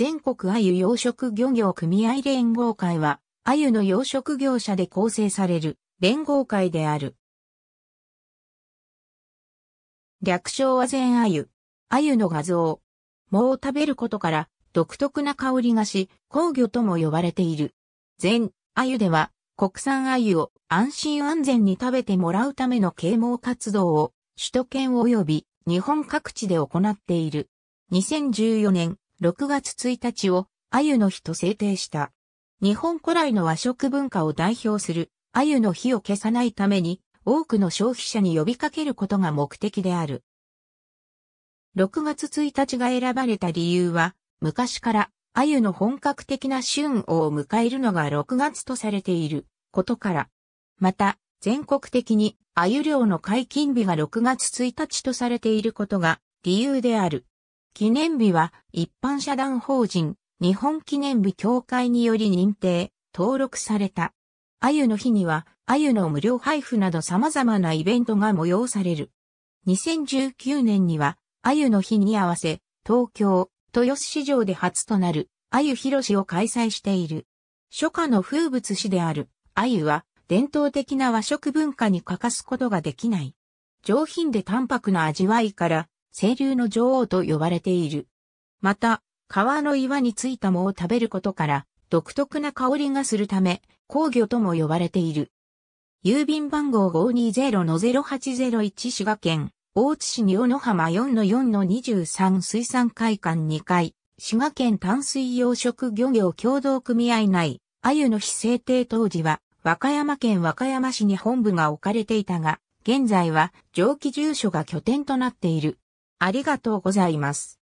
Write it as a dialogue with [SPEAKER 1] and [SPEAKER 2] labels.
[SPEAKER 1] 全国鮎養殖漁業組合連合会は、鮎の養殖業者で構成される連合会である。略称は全鮎。鮎の画像。藻を食べることから独特な香りがし、工魚とも呼ばれている。全鮎では国産鮎を安心安全に食べてもらうための啓蒙活動を首都圏及び日本各地で行っている。2014年、6月1日を鮎の日と制定した。日本古来の和食文化を代表する鮎の日を消さないために多くの消費者に呼びかけることが目的である。6月1日が選ばれた理由は昔から鮎の本格的な旬を迎えるのが6月とされていることから。また、全国的に鮎漁の解禁日が6月1日とされていることが理由である。記念日は一般社団法人日本記念日協会により認定、登録された。鮎の日には、鮎の無料配布など様々なイベントが催される。2019年には、鮎の日に合わせ、東京、豊洲市場で初となる、鮎広しを開催している。初夏の風物詩である、鮎は、伝統的な和食文化に欠かすことができない。上品で淡白な味わいから、清流の女王と呼ばれている。また、川の岩についた藻を食べることから、独特な香りがするため、工魚とも呼ばれている。郵便番号520-0801滋賀県、大津市に尾の浜4-4-23水産会館2階、滋賀県淡水養殖漁業協同組合内、鮎の非制定当時は、和歌山県和歌山市に本部が置かれていたが、現在は蒸気住所が拠点となっている。ありがとうございます。